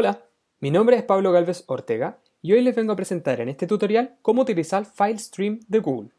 Hola, mi nombre es Pablo Galvez Ortega y hoy les vengo a presentar en este tutorial cómo utilizar File Stream de Google.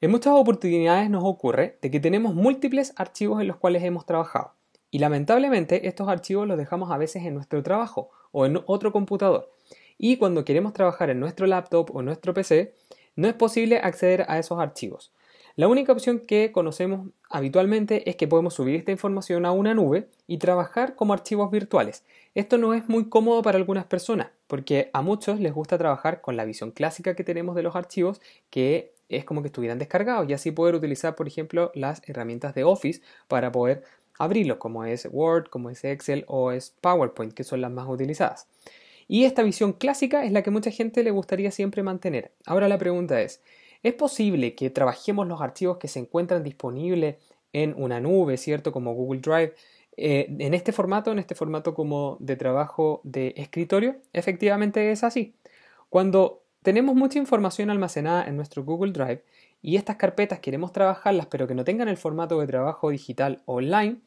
En muchas oportunidades nos ocurre de que tenemos múltiples archivos en los cuales hemos trabajado y lamentablemente estos archivos los dejamos a veces en nuestro trabajo o en otro computador y cuando queremos trabajar en nuestro laptop o nuestro PC no es posible acceder a esos archivos. La única opción que conocemos habitualmente es que podemos subir esta información a una nube y trabajar como archivos virtuales. Esto no es muy cómodo para algunas personas, porque a muchos les gusta trabajar con la visión clásica que tenemos de los archivos, que es como que estuvieran descargados y así poder utilizar, por ejemplo, las herramientas de Office para poder abrirlos, como es Word, como es Excel o es PowerPoint, que son las más utilizadas. Y esta visión clásica es la que mucha gente le gustaría siempre mantener. Ahora la pregunta es, es posible que trabajemos los archivos que se encuentran disponibles en una nube, ¿cierto? Como Google Drive, eh, en este formato, en este formato como de trabajo de escritorio, efectivamente es así. Cuando tenemos mucha información almacenada en nuestro Google Drive y estas carpetas queremos trabajarlas pero que no tengan el formato de trabajo digital online,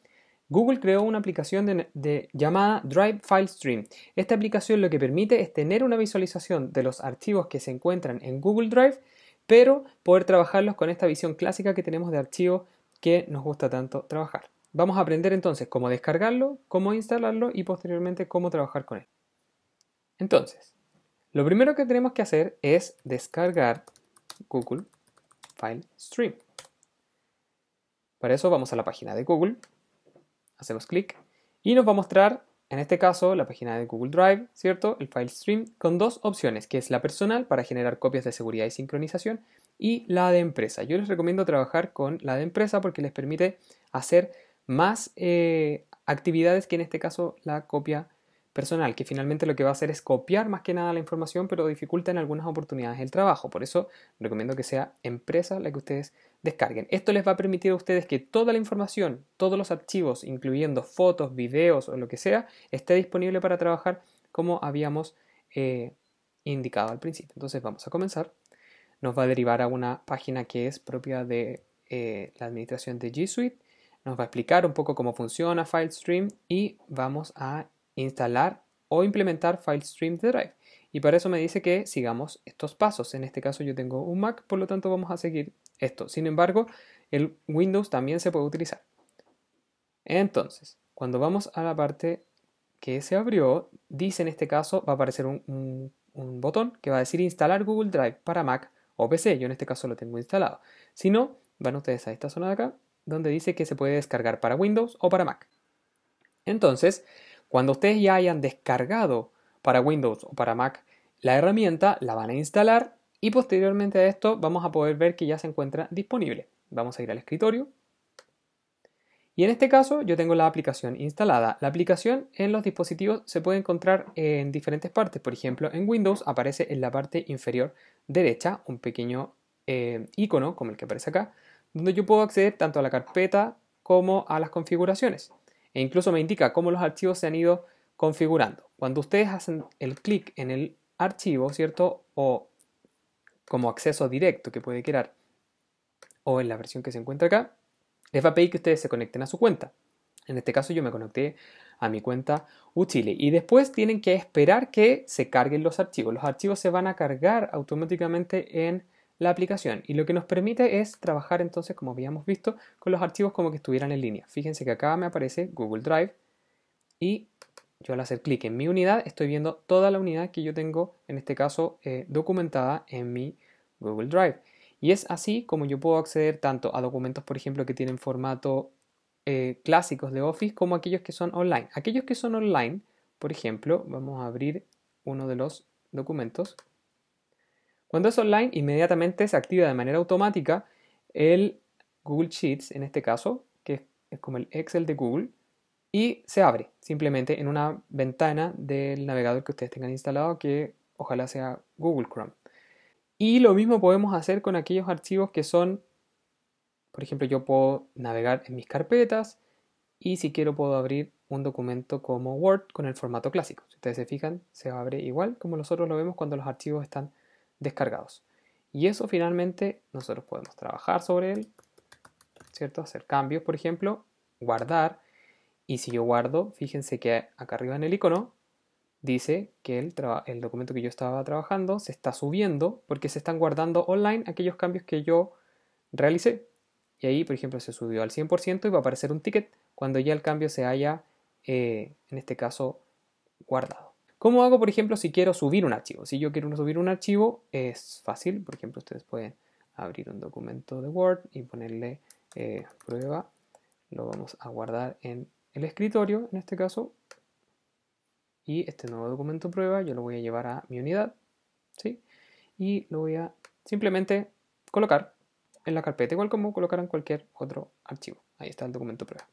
Google creó una aplicación llamada Drive File Stream. Esta aplicación lo que permite es tener una visualización de los archivos que se encuentran en Google Drive pero poder trabajarlos con esta visión clásica que tenemos de archivo que nos gusta tanto trabajar. Vamos a aprender entonces cómo descargarlo, cómo instalarlo y posteriormente cómo trabajar con él. Entonces, lo primero que tenemos que hacer es descargar Google File Stream. Para eso vamos a la página de Google, hacemos clic y nos va a mostrar en este caso, la página de Google Drive, ¿cierto? El file stream con dos opciones, que es la personal para generar copias de seguridad y sincronización y la de empresa. Yo les recomiendo trabajar con la de empresa porque les permite hacer más eh, actividades que en este caso la copia personal, que finalmente lo que va a hacer es copiar más que nada la información, pero dificulta en algunas oportunidades el trabajo. Por eso recomiendo que sea empresa la que ustedes descarguen. Esto les va a permitir a ustedes que toda la información, todos los archivos, incluyendo fotos, videos o lo que sea, esté disponible para trabajar como habíamos eh, indicado al principio. Entonces vamos a comenzar. Nos va a derivar a una página que es propia de eh, la administración de G Suite. Nos va a explicar un poco cómo funciona FileStream y vamos a instalar o implementar FileStream de Drive. Y para eso me dice que sigamos estos pasos. En este caso yo tengo un Mac, por lo tanto vamos a seguir esto. Sin embargo, el Windows también se puede utilizar. Entonces, cuando vamos a la parte que se abrió, dice en este caso va a aparecer un, un botón que va a decir instalar Google Drive para Mac o PC. Yo en este caso lo tengo instalado. Si no, van ustedes a esta zona de acá, donde dice que se puede descargar para Windows o para Mac. Entonces, cuando ustedes ya hayan descargado para Windows o para Mac la herramienta, la van a instalar y posteriormente a esto vamos a poder ver que ya se encuentra disponible. Vamos a ir al escritorio. Y en este caso yo tengo la aplicación instalada. La aplicación en los dispositivos se puede encontrar en diferentes partes. Por ejemplo, en Windows aparece en la parte inferior derecha un pequeño eh, icono como el que aparece acá, donde yo puedo acceder tanto a la carpeta como a las configuraciones e incluso me indica cómo los archivos se han ido configurando. Cuando ustedes hacen el clic en el archivo, ¿cierto? O como acceso directo que puede crear, o en la versión que se encuentra acá, les va a pedir que ustedes se conecten a su cuenta. En este caso yo me conecté a mi cuenta Uchile y después tienen que esperar que se carguen los archivos. Los archivos se van a cargar automáticamente en la aplicación y lo que nos permite es trabajar entonces, como habíamos visto, con los archivos como que estuvieran en línea. Fíjense que acá me aparece Google Drive y yo al hacer clic en mi unidad estoy viendo toda la unidad que yo tengo, en este caso, eh, documentada en mi Google Drive. Y es así como yo puedo acceder tanto a documentos, por ejemplo, que tienen formato eh, clásicos de Office como aquellos que son online. Aquellos que son online, por ejemplo, vamos a abrir uno de los documentos cuando es online, inmediatamente se activa de manera automática el Google Sheets, en este caso, que es como el Excel de Google, y se abre simplemente en una ventana del navegador que ustedes tengan instalado, que ojalá sea Google Chrome. Y lo mismo podemos hacer con aquellos archivos que son, por ejemplo, yo puedo navegar en mis carpetas y si quiero puedo abrir un documento como Word con el formato clásico. Si ustedes se fijan, se abre igual como nosotros lo vemos cuando los archivos están descargados. Y eso finalmente nosotros podemos trabajar sobre él, ¿cierto? Hacer cambios, por ejemplo, guardar. Y si yo guardo, fíjense que acá arriba en el icono dice que el, el documento que yo estaba trabajando se está subiendo porque se están guardando online aquellos cambios que yo realicé. Y ahí, por ejemplo, se subió al 100% y va a aparecer un ticket cuando ya el cambio se haya, eh, en este caso, guardado. ¿Cómo hago, por ejemplo, si quiero subir un archivo? Si yo quiero subir un archivo, es fácil. Por ejemplo, ustedes pueden abrir un documento de Word y ponerle eh, prueba. Lo vamos a guardar en el escritorio, en este caso. Y este nuevo documento prueba yo lo voy a llevar a mi unidad. ¿sí? Y lo voy a simplemente colocar en la carpeta, igual como en cualquier otro archivo. Ahí está el documento prueba.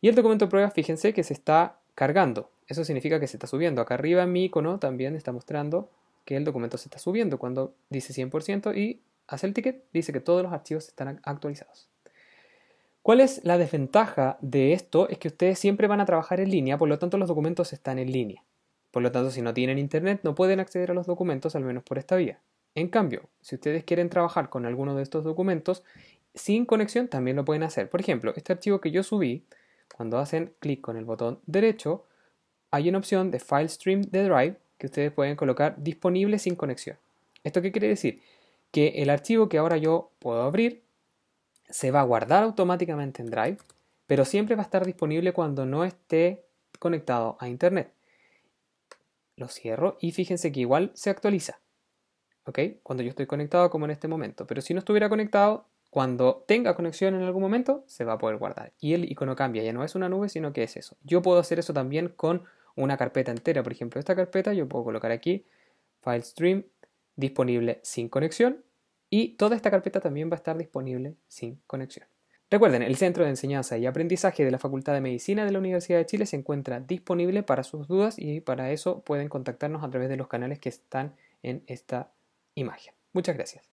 Y el documento prueba, fíjense que se está cargando. Eso significa que se está subiendo. Acá arriba mi icono también está mostrando que el documento se está subiendo. Cuando dice 100% y hace el ticket, dice que todos los archivos están actualizados. ¿Cuál es la desventaja de esto? Es que ustedes siempre van a trabajar en línea, por lo tanto los documentos están en línea. Por lo tanto, si no tienen internet, no pueden acceder a los documentos, al menos por esta vía. En cambio, si ustedes quieren trabajar con alguno de estos documentos sin conexión, también lo pueden hacer. Por ejemplo, este archivo que yo subí, cuando hacen clic con el botón derecho, hay una opción de File Stream de Drive que ustedes pueden colocar disponible sin conexión. ¿Esto qué quiere decir? Que el archivo que ahora yo puedo abrir se va a guardar automáticamente en Drive, pero siempre va a estar disponible cuando no esté conectado a Internet. Lo cierro y fíjense que igual se actualiza. ¿Ok? Cuando yo estoy conectado como en este momento. Pero si no estuviera conectado, cuando tenga conexión en algún momento, se va a poder guardar. Y el icono cambia, ya no es una nube, sino que es eso. Yo puedo hacer eso también con una carpeta entera. Por ejemplo, esta carpeta yo puedo colocar aquí file stream disponible sin conexión y toda esta carpeta también va a estar disponible sin conexión. Recuerden, el Centro de Enseñanza y Aprendizaje de la Facultad de Medicina de la Universidad de Chile se encuentra disponible para sus dudas y para eso pueden contactarnos a través de los canales que están en esta imagen. Muchas gracias.